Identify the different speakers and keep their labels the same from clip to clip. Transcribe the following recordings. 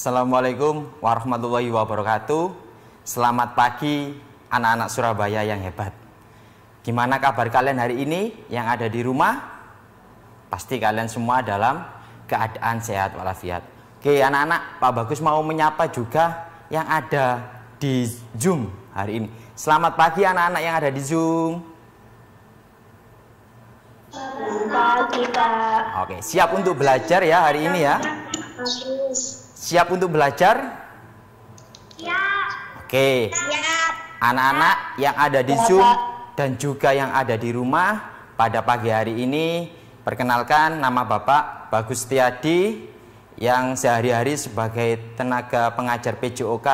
Speaker 1: Assalamualaikum warahmatullahi wabarakatuh. Selamat pagi anak-anak Surabaya yang hebat. Gimana kabar kalian hari ini yang ada di rumah? Pasti kalian semua dalam keadaan sehat walafiat. Oke anak-anak, Pak Bagus mau menyapa juga yang ada di Zoom hari ini. Selamat pagi anak-anak yang ada di Zoom. Oke, siap untuk belajar ya hari ini ya.
Speaker 2: Bagus.
Speaker 1: Siap untuk belajar? Ya. Oke.
Speaker 2: Siap.
Speaker 1: Anak-anak yang ada di Zoom dan juga yang ada di rumah pada pagi hari ini perkenalkan nama Bapak Bagus Tiadi yang sehari-hari sebagai tenaga pengajar PJOK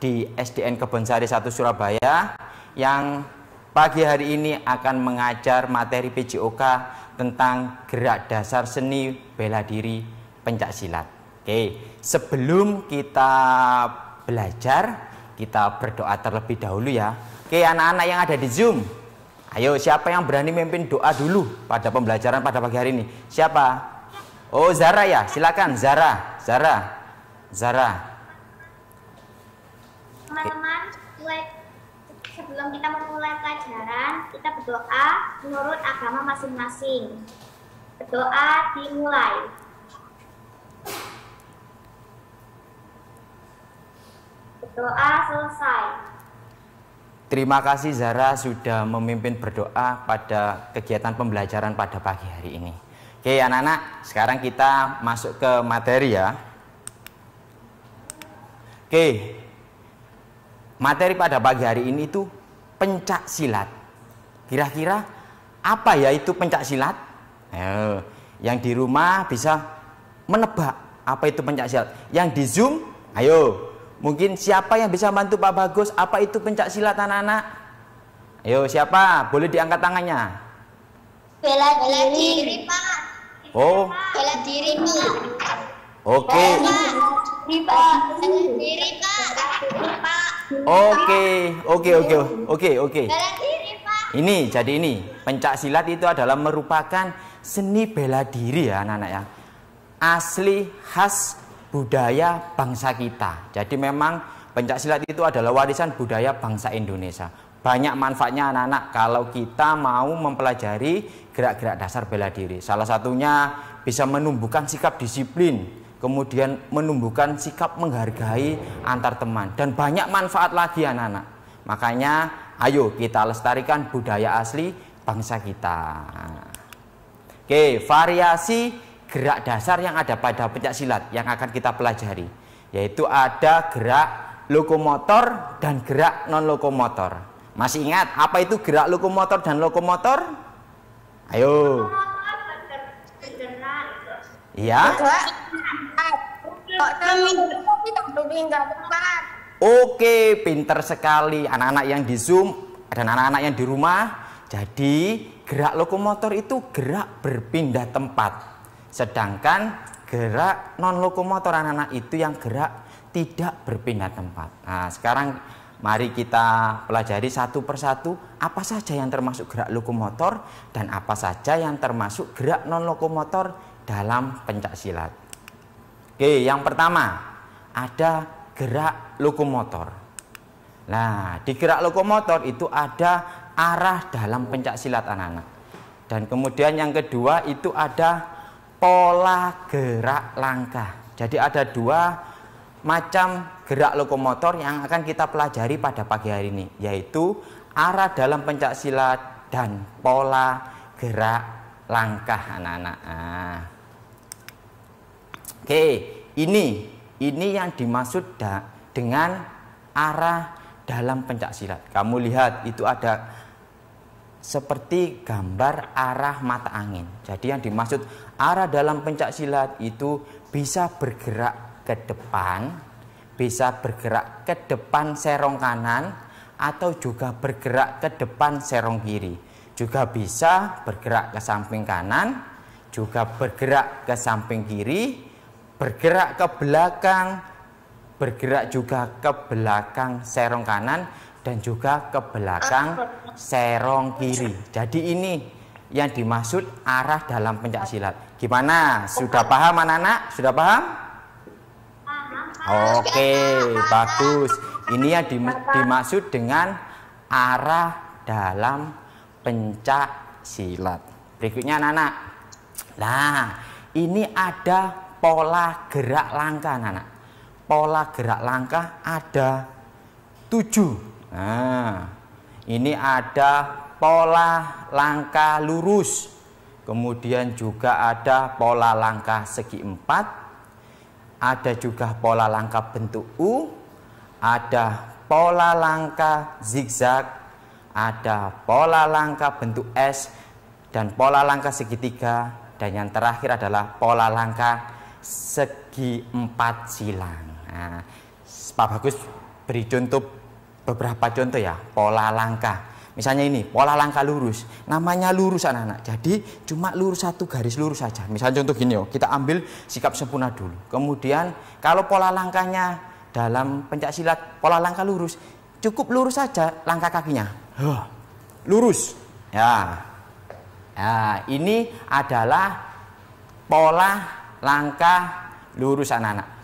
Speaker 1: di SDN Kebonsari 1 Surabaya yang pagi hari ini akan mengajar materi PJOK tentang gerak dasar seni bela diri pencak silat. Oke, sebelum kita belajar, kita berdoa terlebih dahulu ya. Oke, anak-anak yang ada di Zoom, ayo siapa yang berani memimpin doa dulu pada pembelajaran pada pagi hari ini? Siapa? Oh, Zara ya, silakan Zara, Zara, Zara.
Speaker 2: Teman-teman, sebelum kita memulai pelajaran, kita berdoa menurut agama masing-masing.
Speaker 1: Berdoa dimulai. Doa selesai. Terima kasih Zara sudah memimpin berdoa pada kegiatan pembelajaran pada pagi hari ini. Oke anak-anak, sekarang kita masuk ke materi ya. Oke, materi pada pagi hari ini itu pencak silat. Kira-kira apa ya itu pencak silat? Eh, yang di rumah bisa menebak apa itu pencak silat. Yang di Zoom, ayo Mungkin siapa yang bisa bantu Pak Bagus? Apa itu pencak silat anak-anak? Ayo siapa? Boleh diangkat tangannya. Bela diri, Pak. Oh. Bela diri, Pak. Oke. Okay. Oke, oke, oke, oke, oke. Ini jadi ini pencak silat itu adalah merupakan seni bela diri ya anak-anak ya. Asli khas budaya bangsa kita. Jadi memang pencak silat itu adalah warisan budaya bangsa Indonesia. Banyak manfaatnya anak-anak kalau kita mau mempelajari gerak-gerak dasar bela diri. Salah satunya bisa menumbuhkan sikap disiplin, kemudian menumbuhkan sikap menghargai antar teman dan banyak manfaat lagi anak-anak. Makanya ayo kita lestarikan budaya asli bangsa kita. Oke, variasi gerak dasar yang ada pada pencak silat yang akan kita pelajari, yaitu ada gerak lokomotor dan gerak non lokomotor. Masih ingat apa itu gerak lokomotor dan lokomotor? Ayo. Iya. Oke, pinter sekali anak-anak yang di Zoom dan anak-anak yang di rumah. Jadi, gerak lokomotor itu gerak berpindah tempat. Sedangkan gerak non lokomotor anak-anak itu yang gerak tidak berpindah tempat. Nah, sekarang mari kita pelajari satu persatu apa saja yang termasuk gerak lokomotor dan apa saja yang termasuk gerak non lokomotor dalam pencak silat. Oke, yang pertama ada gerak lokomotor. Nah, di gerak lokomotor itu ada arah dalam pencak silat anak-anak. Dan kemudian yang kedua itu ada pola gerak langkah. Jadi ada dua macam gerak lokomotor yang akan kita pelajari pada pagi hari ini, yaitu arah dalam pencak silat dan pola gerak langkah anak-anak. Nah. Oke, ini ini yang dimaksud da, dengan arah dalam pencak silat. Kamu lihat itu ada seperti gambar arah mata angin. Jadi yang dimaksud arah dalam pencak silat itu bisa bergerak ke depan, bisa bergerak ke depan serong kanan atau juga bergerak ke depan serong kiri. Juga bisa bergerak ke samping kanan, juga bergerak ke samping kiri, bergerak ke belakang, bergerak juga ke belakang serong kanan dan juga ke belakang serong kiri. Jadi ini yang dimaksud arah dalam pencak silat. Gimana? Sudah paham anak-anak? Sudah paham? Oke, bagus. Ini yang dimaksud dengan arah dalam pencak silat. Berikutnya anak-anak. Nah, ini ada pola gerak langkah anak-anak. Pola gerak langkah ada tujuh Nah, ini ada pola langkah lurus, kemudian juga ada pola langkah segi empat, ada juga pola langkah bentuk U, ada pola langkah zigzag, ada pola langkah bentuk S, dan pola langkah segitiga, dan yang terakhir adalah pola langkah segi empat silang. Nah, Pak Bagus beri contoh beberapa contoh ya pola langkah misalnya ini pola langkah lurus namanya lurus anak-anak jadi cuma lurus satu garis lurus saja misalnya contoh gini yo kita ambil sikap sempurna dulu kemudian kalau pola langkahnya dalam pencak silat pola langkah lurus cukup lurus saja langkah kakinya huh, lurus ya ya ini adalah pola langkah lurus anak-anak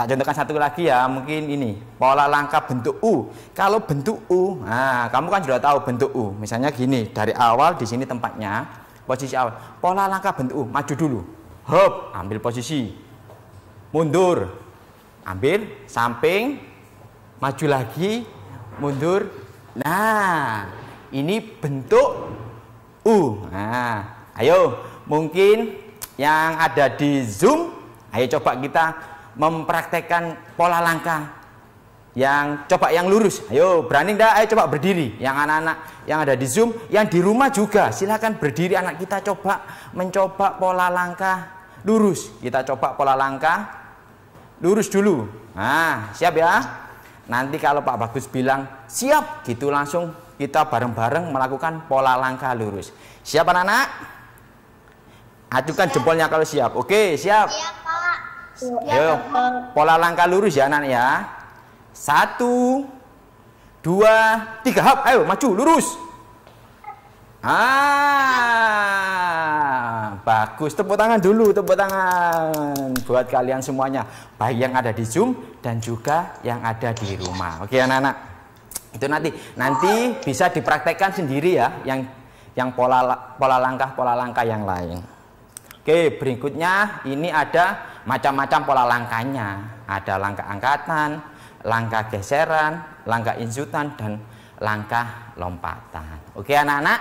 Speaker 1: Tak contohkan satu lagi ya, mungkin ini pola langkah bentuk U. Kalau bentuk U, nah kamu kan sudah tahu bentuk U. Misalnya gini, dari awal di sini tempatnya, posisi awal. Pola langkah bentuk U, maju dulu. Hop, ambil posisi. Mundur. Ambil samping, maju lagi, mundur. Nah, ini bentuk U. Nah, ayo mungkin yang ada di Zoom, ayo coba kita mempraktekkan pola langkah yang coba yang lurus ayo berani enggak ayo coba berdiri yang anak-anak yang ada di zoom yang di rumah juga silahkan berdiri anak kita coba mencoba pola langkah lurus kita coba pola langkah lurus dulu nah siap ya nanti kalau Pak Bagus bilang siap gitu langsung kita bareng-bareng melakukan pola langkah lurus siap anak-anak acukan siap. jempolnya kalau siap oke siap, siap. Ya, Yo, pola langkah lurus ya anak ya. Satu, dua, tiga, hop ayo maju lurus. Ah, bagus. Tepuk tangan dulu, tepuk tangan buat kalian semuanya, baik yang ada di Zoom dan juga yang ada di rumah. Oke, anak-anak. Itu nanti nanti bisa dipraktekkan sendiri ya yang yang pola pola langkah-pola langkah yang lain. Oke, berikutnya ini ada macam-macam pola langkahnya. Ada langkah angkatan, langkah geseran, langkah injutan, dan langkah lompatan. Oke anak-anak,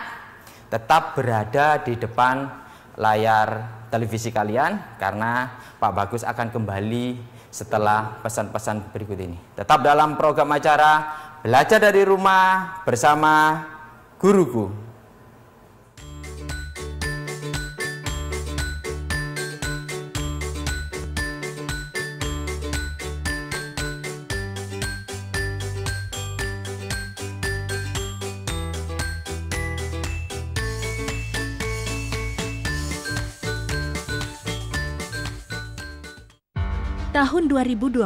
Speaker 1: tetap berada di depan layar televisi kalian karena Pak Bagus akan kembali setelah pesan-pesan berikut ini. Tetap dalam program acara Belajar dari Rumah bersama Guruku.
Speaker 2: tahun 2021,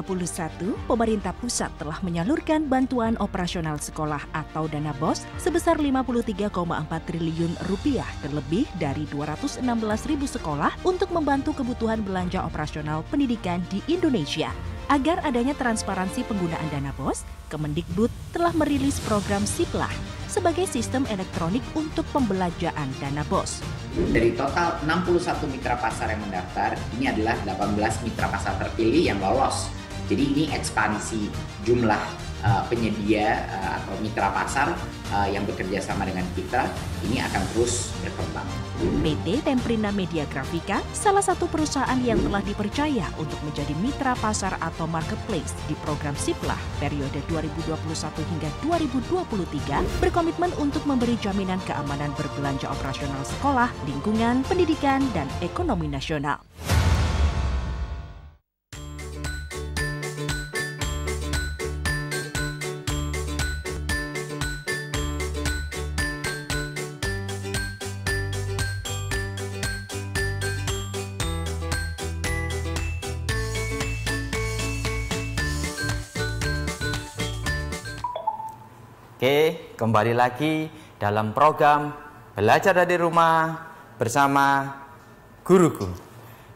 Speaker 2: pemerintah pusat telah menyalurkan bantuan operasional sekolah atau dana BOS sebesar 53,4 triliun rupiah terlebih dari 216 ribu sekolah untuk membantu kebutuhan belanja operasional pendidikan di Indonesia. Agar adanya transparansi penggunaan dana BOS, Kemendikbud telah merilis program Siplah sebagai sistem elektronik untuk pembelajaran dana BOS. Dari total
Speaker 1: 61 mitra pasar yang mendaftar, ini adalah 18 mitra pasar terpilih yang lolos. Jadi ini ekspansi jumlah Eh, penyedia uh, atau mitra pasar uh, yang bekerja sama dengan kita ini akan terus berkembang.
Speaker 2: PT Temprina Media Grafika salah satu perusahaan yang telah dipercaya untuk menjadi mitra pasar atau marketplace di program Siplah periode 2021 hingga 2023 berkomitmen untuk memberi jaminan keamanan berbelanja operasional sekolah, lingkungan, pendidikan, dan ekonomi nasional.
Speaker 1: Oke, kembali lagi dalam program belajar dari rumah bersama guruku.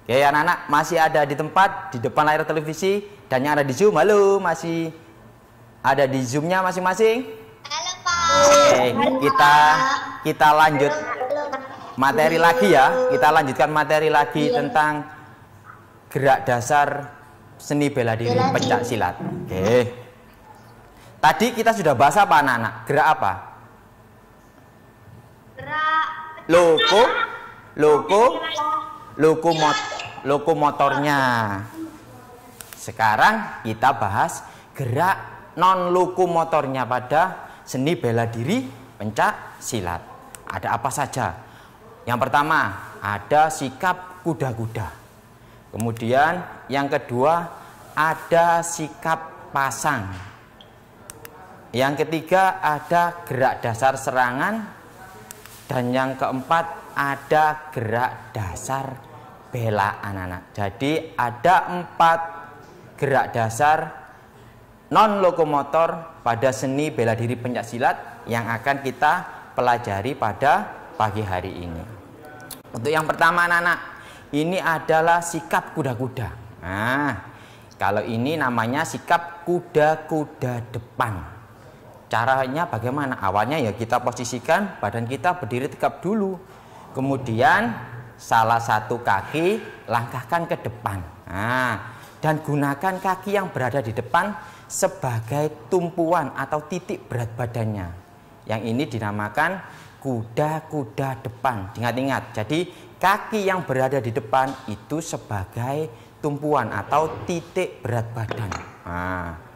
Speaker 1: Oke, anak-anak masih ada di tempat di depan layar televisi dan yang ada di Zoom, halo, masih ada di zoomnya masing-masing? Halo, Pak. Oke, kita kita lanjut materi lagi ya. Kita lanjutkan materi lagi iya. tentang gerak dasar seni bela diri pencak silat. Oke. Tadi kita sudah bahas apa anak-anak? Gerak apa? Gerak loko loko loko mot motornya. Sekarang kita bahas gerak non loko motornya pada seni bela diri pencak silat. Ada apa saja? Yang pertama, ada sikap kuda-kuda. Kemudian yang kedua, ada sikap pasang. Yang ketiga ada gerak dasar serangan dan yang keempat ada gerak dasar bela anak-anak. Jadi ada empat gerak dasar non lokomotor pada seni bela diri pencaksilat yang akan kita pelajari pada pagi hari ini. Untuk yang pertama anak-anak, ini adalah sikap kuda-kuda. Nah, kalau ini namanya sikap kuda-kuda depan. Caranya bagaimana? Awalnya ya kita posisikan badan kita berdiri tegap dulu. Kemudian salah satu kaki langkahkan ke depan. Nah, dan gunakan kaki yang berada di depan sebagai tumpuan atau titik berat badannya. Yang ini dinamakan kuda-kuda depan. Ingat-ingat. Jadi kaki yang berada di depan itu sebagai tumpuan atau titik berat badan. Nah,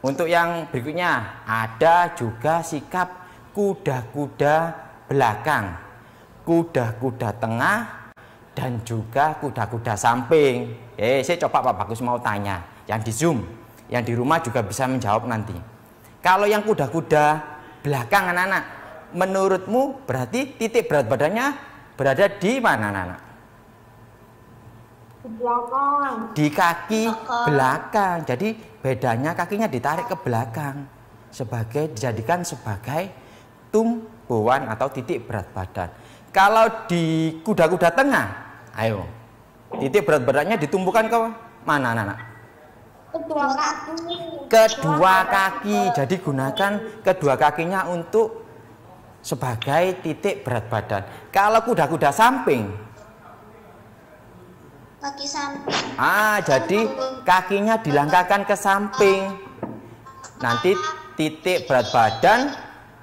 Speaker 1: untuk yang berikutnya ada juga sikap kuda-kuda belakang, kuda-kuda tengah, dan juga kuda-kuda samping. Eh, saya coba Pak Bagus mau tanya, yang di Zoom, yang di rumah juga bisa menjawab nanti. Kalau yang kuda-kuda belakang anak-anak, menurutmu berarti titik berat badannya berada di mana anak-anak? Di belakang. Di kaki belakang. belakang. Jadi Bedanya kakinya ditarik ke belakang sebagai dijadikan sebagai tumpuan atau titik berat badan. Kalau di kuda-kuda tengah, ayo. Titik berat badannya ditumpukan ke mana anak-anak?
Speaker 2: Kedua kaki.
Speaker 1: Kedua kaki. Jadi gunakan kedua kakinya untuk sebagai titik berat badan. Kalau kuda-kuda samping,
Speaker 2: kaki samping.
Speaker 1: Ah, jadi kakinya dilangkahkan ke samping. Nanti titik berat badan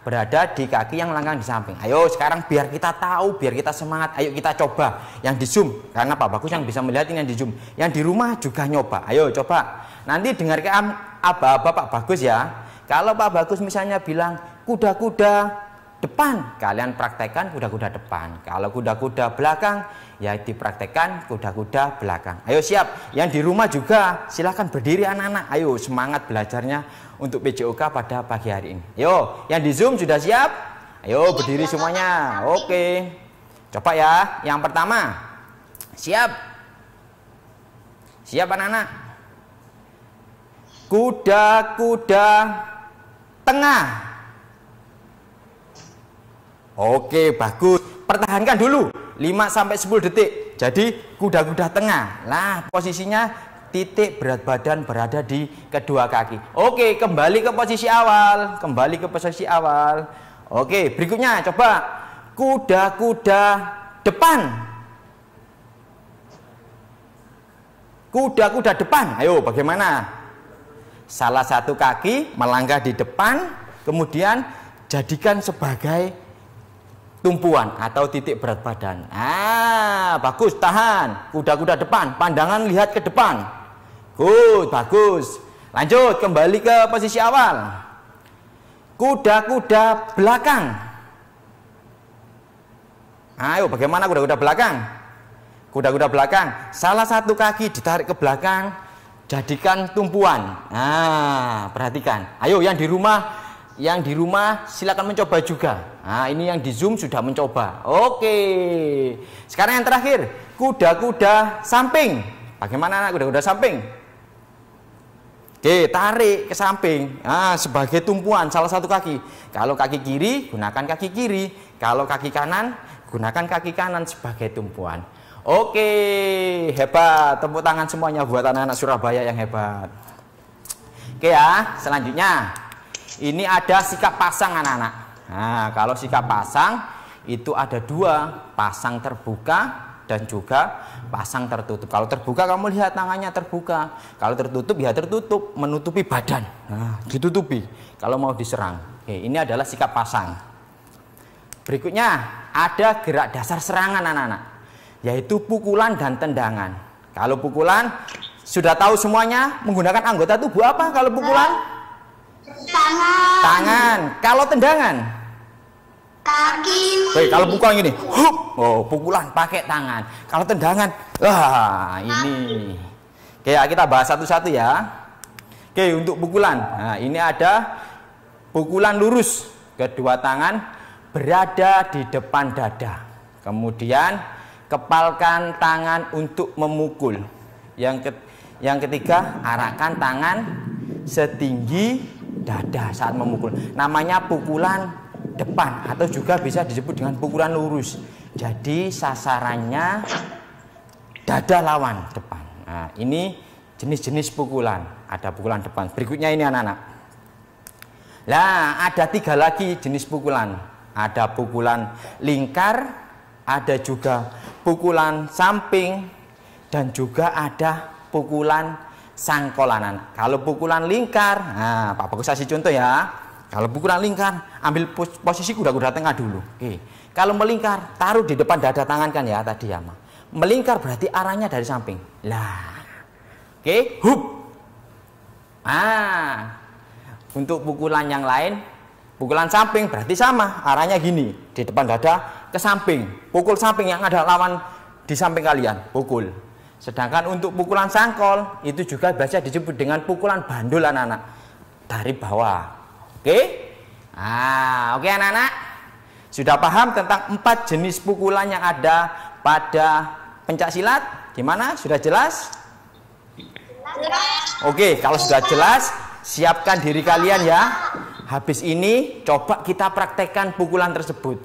Speaker 1: berada di kaki yang langkah di samping. Ayo sekarang biar kita tahu, biar kita semangat. Ayo kita coba yang di zoom. Karena Pak Bagus yang bisa melihat ini yang di zoom. Yang di rumah juga nyoba. Ayo coba. Nanti dengar ke apa Pak Bagus ya. Kalau Pak Bagus misalnya bilang kuda-kuda depan, kalian praktekkan kuda-kuda depan. Kalau kuda-kuda belakang, ya dipraktekkan kuda-kuda belakang. Ayo siap, yang di rumah juga silahkan berdiri anak-anak. Ayo semangat belajarnya untuk PJOK pada pagi hari ini. Yo, yang di Zoom sudah siap? Ayo berdiri semuanya. Oke. Coba ya, yang pertama. Siap. Siap anak-anak. Kuda-kuda tengah. Oke, bagus. Pertahankan dulu. 5 sampai 10 detik. Jadi kuda-kuda tengah. Lah, posisinya titik berat badan berada di kedua kaki. Oke, kembali ke posisi awal, kembali ke posisi awal. Oke, berikutnya coba kuda-kuda depan. Kuda-kuda depan. Ayo, bagaimana? Salah satu kaki melangkah di depan, kemudian jadikan sebagai tumpuan atau titik berat badan. Ah, bagus, tahan. Kuda-kuda depan, pandangan lihat ke depan. Good, bagus. Lanjut, kembali ke posisi awal. Kuda-kuda belakang. Ayo, bagaimana kuda-kuda belakang? Kuda-kuda belakang, salah satu kaki ditarik ke belakang, jadikan tumpuan. Nah, perhatikan. Ayo yang di rumah, yang di rumah silakan mencoba juga. Nah, ini yang di zoom sudah mencoba. Oke. Sekarang yang terakhir, kuda-kuda samping. Bagaimana anak kuda-kuda samping? Oke, tarik ke samping. Nah, sebagai tumpuan salah satu kaki. Kalau kaki kiri, gunakan kaki kiri. Kalau kaki kanan, gunakan kaki kanan sebagai tumpuan. Oke, hebat. Tepuk tangan semuanya buat anak-anak Surabaya yang hebat. Oke ya, selanjutnya. Ini ada sikap pasang anak-anak. Nah, kalau sikap pasang itu ada dua, pasang terbuka dan juga pasang tertutup. Kalau terbuka kamu lihat tangannya terbuka. Kalau tertutup ya tertutup, menutupi badan. Nah, ditutupi kalau mau diserang. Oke, ini adalah sikap pasang. Berikutnya ada gerak dasar serangan anak-anak, yaitu pukulan dan tendangan. Kalau pukulan sudah tahu semuanya menggunakan anggota tubuh apa kalau pukulan? Tangan. Tangan. Kalau tendangan? kaki. kalau pukulan gini, hup. Oh, pukulan pakai tangan. Kalau tendangan, wah, ini. Oke, ya, kita bahas satu-satu ya. Oke, untuk pukulan. Nah, ini ada pukulan lurus. Kedua tangan berada di depan dada. Kemudian kepalkan tangan untuk memukul. Yang ke, yang ketiga, arahkan tangan setinggi dada saat memukul. Namanya pukulan depan atau juga bisa disebut dengan pukulan lurus. Jadi sasarannya dada lawan depan. Nah, ini jenis-jenis pukulan. Ada pukulan depan. Berikutnya ini anak-anak. Nah, ada tiga lagi jenis pukulan. Ada pukulan lingkar, ada juga pukulan samping, dan juga ada pukulan sangkolanan. Kalau pukulan lingkar, nah, Pak Bagus kasih contoh ya. Kalau ukuran lingkar, ambil posisi kuda-kuda tengah dulu. Oke. Kalau melingkar, taruh di depan dada tangan kan ya tadi ya, Ma. Melingkar berarti arahnya dari samping. Lah. Oke, hub. Ah. Untuk pukulan yang lain, pukulan samping berarti sama, arahnya gini, di depan dada ke samping. Pukul samping yang ada lawan di samping kalian, pukul. Sedangkan untuk pukulan sangkol itu juga biasa disebut dengan pukulan bandul anak-anak dari bawah Oke? Ah, oke okay, anak-anak. Sudah paham tentang empat jenis pukulan yang ada pada pencak silat? Gimana? Sudah jelas? Jelas. Oke, okay, kalau sudah jelas, siapkan diri kalian ya. Habis ini coba kita praktekkan pukulan tersebut.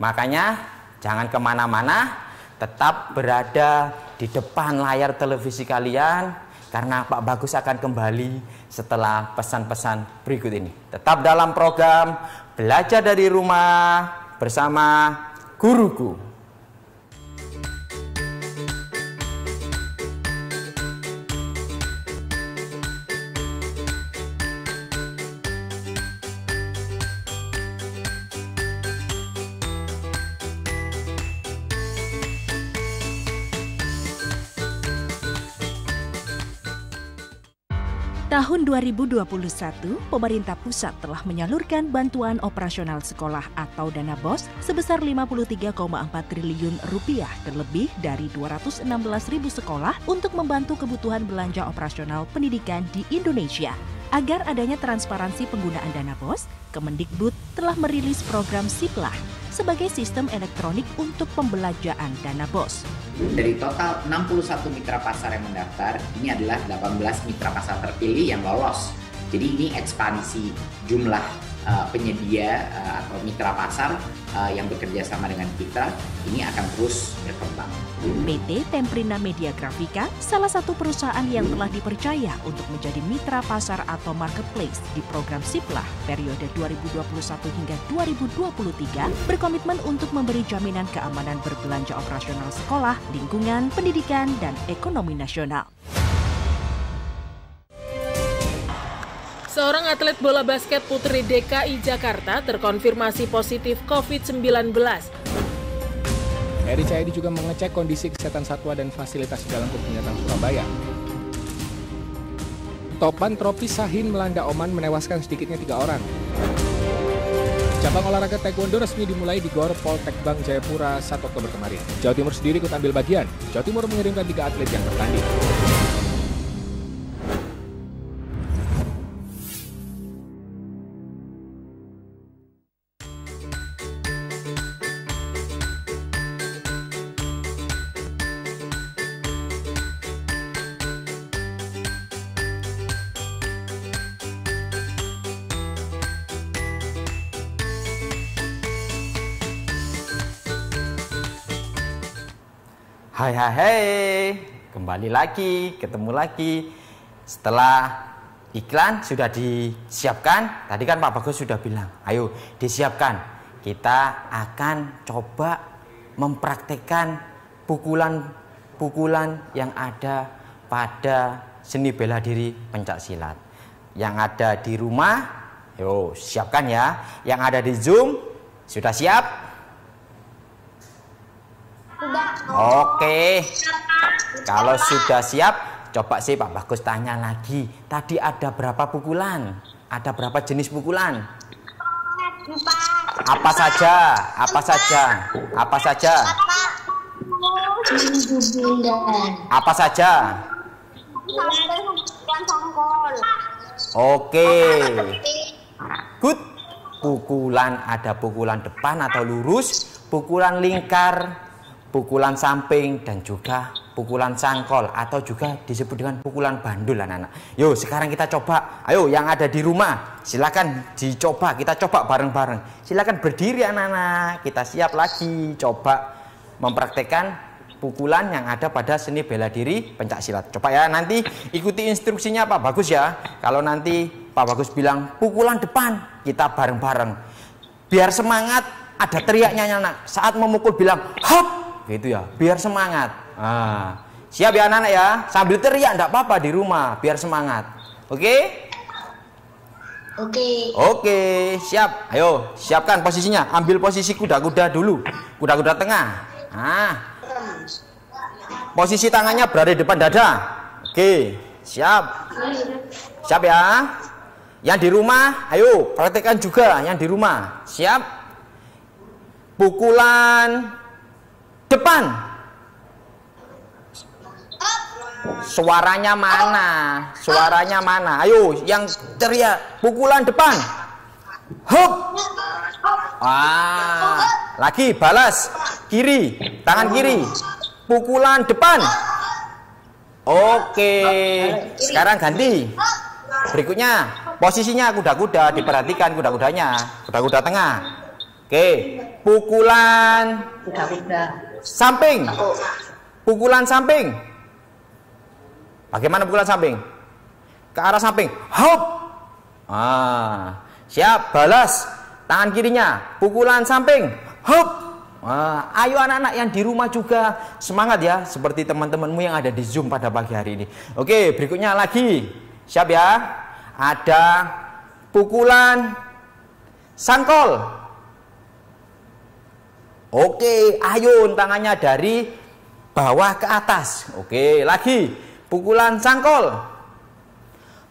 Speaker 1: Makanya jangan kemana-mana, tetap berada di depan layar televisi kalian karena Pak Bagus akan kembali setelah pesan-pesan berikut ini. Tetap dalam program belajar dari rumah bersama guruku.
Speaker 2: 2021, pemerintah pusat telah menyalurkan bantuan operasional sekolah atau dana BOS sebesar 53,4 triliun rupiah ke lebih dari 216 ribu sekolah untuk membantu kebutuhan belanja operasional pendidikan di Indonesia. Agar adanya transparansi penggunaan dana BOS, Kemendikbud telah merilis program Siplah sebagai sistem elektronik untuk pembelajaran
Speaker 1: dana BOS. Dari total 61 mitra pasar yang mendaftar, ini adalah 18 mitra pasar terpilih yang lolos. Jadi ini ekspansi jumlah uh, penyedia uh, atau mitra pasar uh, yang bekerja sama dengan kita ini akan terus
Speaker 2: PT Temprina Media Grafika, salah satu perusahaan yang telah dipercaya untuk menjadi mitra pasar atau marketplace di program Siplah periode 2021 hingga 2023, berkomitmen untuk memberi jaminan keamanan berbelanja operasional sekolah, lingkungan, pendidikan, dan ekonomi nasional. Seorang atlet bola basket putri DKI Jakarta terkonfirmasi positif COVID-19. Eri Cahyadi juga mengecek kondisi kesehatan satwa dan fasilitas jalan kebinatang Surabaya. Topan tropis Sahin melanda Oman menewaskan sedikitnya tiga orang. Cabang olahraga taekwondo resmi dimulai di Gor Poltek Jayapura 1 Oktober kemarin. Jawa Timur sendiri ikut ambil bagian. Jawa Timur mengirimkan tiga atlet yang bertanding.
Speaker 1: Hai hai hai, kembali lagi, ketemu lagi. Setelah iklan sudah disiapkan, tadi kan Pak Bagus sudah bilang, ayo disiapkan. Kita akan coba mempraktekkan pukulan-pukulan yang ada pada seni bela diri pencak silat. Yang ada di rumah, yo siapkan ya. Yang ada di Zoom, sudah siap? Oke. Kalau sudah siap, coba sih Pak Bagus tanya lagi. Tadi ada berapa pukulan? Ada berapa jenis pukulan? Apa saja? Apa saja? Apa saja? Apa saja? Oke. Good. Pukulan ada pukulan depan atau lurus, pukulan lingkar pukulan samping dan juga pukulan sangkol atau juga disebut dengan pukulan bandul anak-anak. Yuk sekarang kita coba. Ayo yang ada di rumah silakan dicoba. Kita coba bareng-bareng. Silakan berdiri anak-anak. Kita siap lagi coba mempraktekkan pukulan yang ada pada seni bela diri pencak silat. Coba ya nanti ikuti instruksinya Pak Bagus ya. Kalau nanti Pak Bagus bilang pukulan depan, kita bareng-bareng. Biar semangat ada teriaknya anak saat memukul bilang hop gitu ya biar semangat nah, siap ya anak-anak ya sambil teriak enggak apa-apa di rumah biar semangat oke okay? oke okay. oke siap ayo siapkan posisinya ambil posisi kuda-kuda dulu kuda-kuda tengah ah posisi tangannya berada di depan dada oke siap siap ya yang di rumah ayo praktekkan juga yang di rumah siap pukulan Depan. Suaranya mana? Suaranya mana? Ayo, yang teriak pukulan depan. Hop. Ah, lagi balas kiri, tangan kiri. Pukulan depan. Oke, sekarang ganti. Berikutnya, posisinya kuda-kuda diperhatikan kuda-kudanya, kuda-kuda tengah. Oke, pukulan
Speaker 2: kuda-kuda.
Speaker 1: Samping. Oh. Pukulan samping. Bagaimana pukulan samping? Ke arah samping. Hop. Ah, siap balas tangan kirinya. Pukulan samping. Hop. ah, ayo anak-anak yang di rumah juga semangat ya seperti teman-temanmu yang ada di Zoom pada pagi hari ini. Oke, berikutnya lagi. Siap ya? Ada pukulan sangkol. Oke, ayun tangannya dari bawah ke atas. Oke, lagi pukulan sangkol.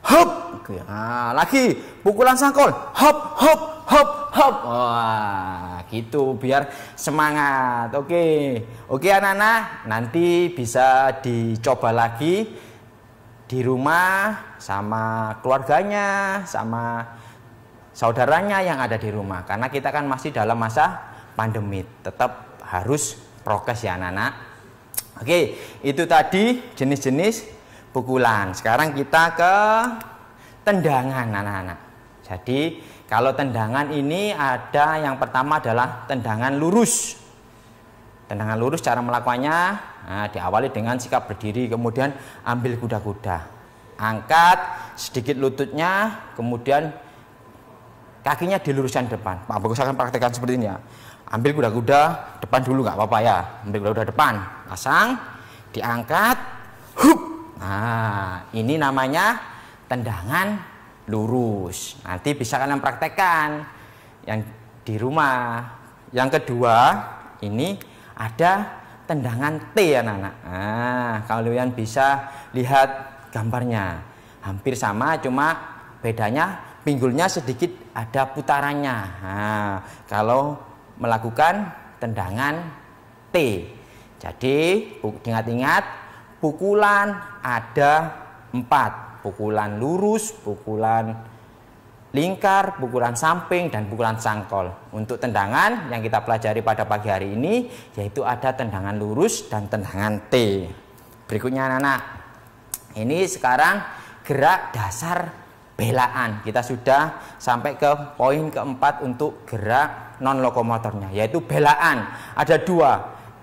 Speaker 1: Hop. Oke, nah, lagi pukulan sangkol. Hop, hop, hop, hop. Wah, gitu biar semangat. Oke. Oke anak-anak, nanti bisa dicoba lagi di rumah sama keluarganya, sama saudaranya yang ada di rumah karena kita kan masih dalam masa pandemi tetap harus prokes ya anak-anak oke itu tadi jenis-jenis pukulan sekarang kita ke tendangan anak-anak jadi kalau tendangan ini ada yang pertama adalah tendangan lurus tendangan lurus cara melakukannya nah, diawali dengan sikap berdiri kemudian ambil kuda-kuda angkat sedikit lututnya kemudian kakinya diluruskan depan Pak Bagus akan praktekkan seperti ini ya ambil kuda-kuda depan dulu nggak apa-apa ya ambil kuda-kuda depan pasang diangkat hup nah ini namanya tendangan lurus nanti bisa kalian praktekkan yang di rumah yang kedua ini ada tendangan T anak-anak nah kalian bisa lihat gambarnya hampir sama cuma bedanya pinggulnya sedikit ada putarannya nah, kalau melakukan tendangan T. Jadi ingat-ingat pukulan ada empat. Pukulan lurus, pukulan lingkar, pukulan samping, dan pukulan sangkol. Untuk tendangan yang kita pelajari pada pagi hari ini yaitu ada tendangan lurus dan tendangan T. Berikutnya anak-anak, ini sekarang gerak dasar belaan. Kita sudah sampai ke poin keempat untuk gerak non lokomotornya yaitu belaan. Ada dua,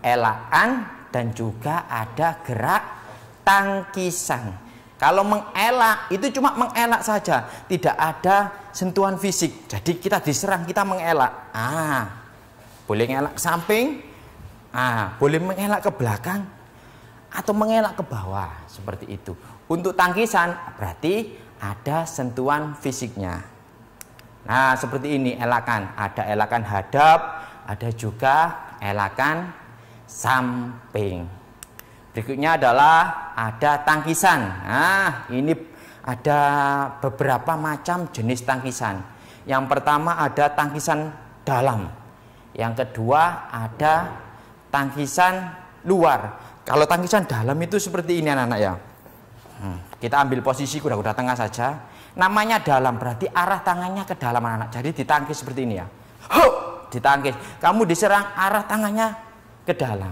Speaker 1: elaan dan juga ada gerak tangkisan. Kalau mengelak itu cuma mengelak saja, tidak ada sentuhan fisik. Jadi kita diserang kita mengelak. Ah, boleh mengelak ke samping, ah, boleh mengelak ke belakang, atau mengelak ke bawah seperti itu. Untuk tangkisan berarti ada sentuhan fisiknya. Nah, seperti ini elakan, ada elakan hadap, ada juga elakan samping. Berikutnya adalah ada tangkisan. Nah, ini ada beberapa macam jenis tangkisan. Yang pertama ada tangkisan dalam. Yang kedua ada tangkisan luar. Kalau tangkisan dalam itu seperti ini anak-anak ya. Hmm. Kita ambil posisi kuda-kuda tengah saja. Namanya dalam berarti arah tangannya ke dalam anak. Jadi ditangkis seperti ini ya. Ho! Ditangkis. Kamu diserang arah tangannya ke dalam.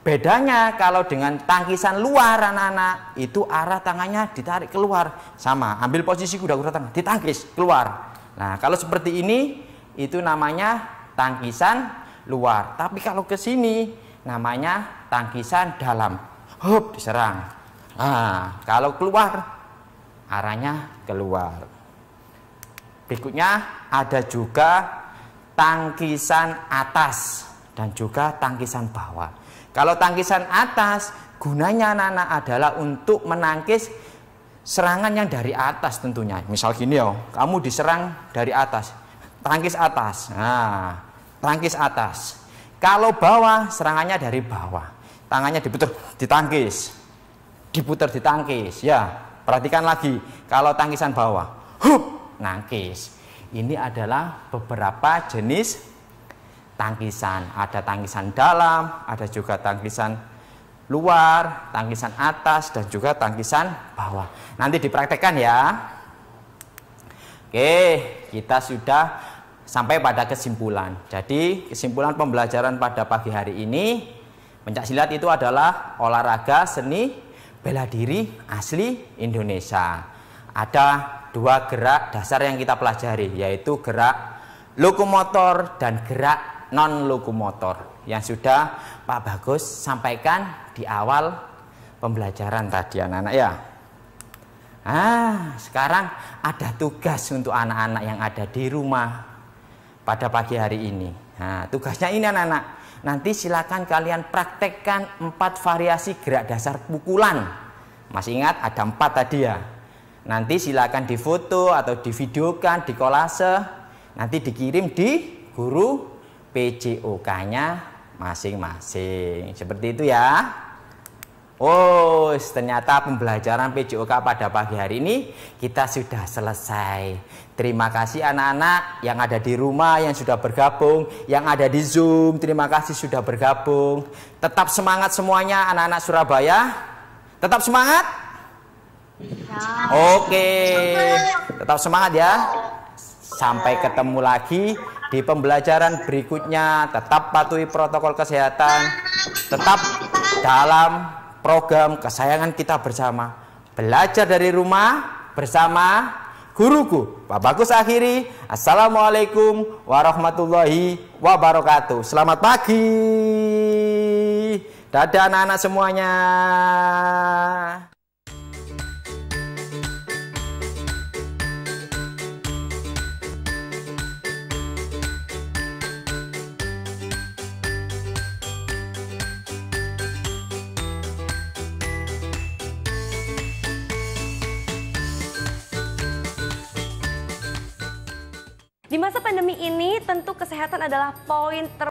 Speaker 1: Bedanya kalau dengan tangkisan luar anak-anak itu arah tangannya ditarik keluar. Sama, ambil posisi kuda-kuda tengah, ditangkis keluar. Nah, kalau seperti ini itu namanya tangkisan luar. Tapi kalau ke sini namanya tangkisan dalam. Hup, diserang. Nah, kalau keluar, arahnya keluar. Berikutnya ada juga tangkisan atas dan juga tangkisan bawah. Kalau tangkisan atas, gunanya anak-anak adalah untuk menangkis serangan yang dari atas tentunya. Misal gini ya, kamu diserang dari atas, tangkis atas. Nah, tangkis atas. Kalau bawah, serangannya dari bawah. Tangannya diputar, ditangkis diputar di tangkis ya perhatikan lagi kalau tangkisan bawah huh, nangkis ini adalah beberapa jenis tangkisan ada tangkisan dalam ada juga tangkisan luar tangkisan atas dan juga tangkisan bawah nanti dipraktekkan ya oke kita sudah sampai pada kesimpulan jadi kesimpulan pembelajaran pada pagi hari ini pencak silat itu adalah olahraga seni bela diri asli Indonesia. Ada dua gerak dasar yang kita pelajari, yaitu gerak lokomotor dan gerak non-lokomotor yang sudah Pak Bagus sampaikan di awal pembelajaran tadi anak-anak ya. Ah, sekarang ada tugas untuk anak-anak yang ada di rumah pada pagi hari ini. Nah, tugasnya ini anak-anak Nanti silakan kalian praktekkan empat variasi gerak dasar pukulan. Masih ingat ada empat tadi ya. Nanti silakan difoto atau divideokan, kolase. nanti dikirim di guru PJOK-nya masing-masing. Seperti itu ya. Oh, ternyata pembelajaran PJOK pada pagi hari ini kita sudah selesai. Terima kasih anak-anak yang ada di rumah yang sudah bergabung, yang ada di Zoom. Terima kasih sudah bergabung. Tetap semangat semuanya anak-anak Surabaya. Tetap semangat? Ya. Oke. Tetap semangat ya. Sampai ketemu lagi di pembelajaran berikutnya. Tetap patuhi protokol kesehatan. Tetap dalam program kesayangan kita bersama. Belajar dari rumah bersama guruku. Bapakku akhiri, Assalamualaikum warahmatullahi wabarakatuh. Selamat pagi. Dadah anak-anak semuanya.
Speaker 2: pandemi ini tentu kesehatan adalah poin ter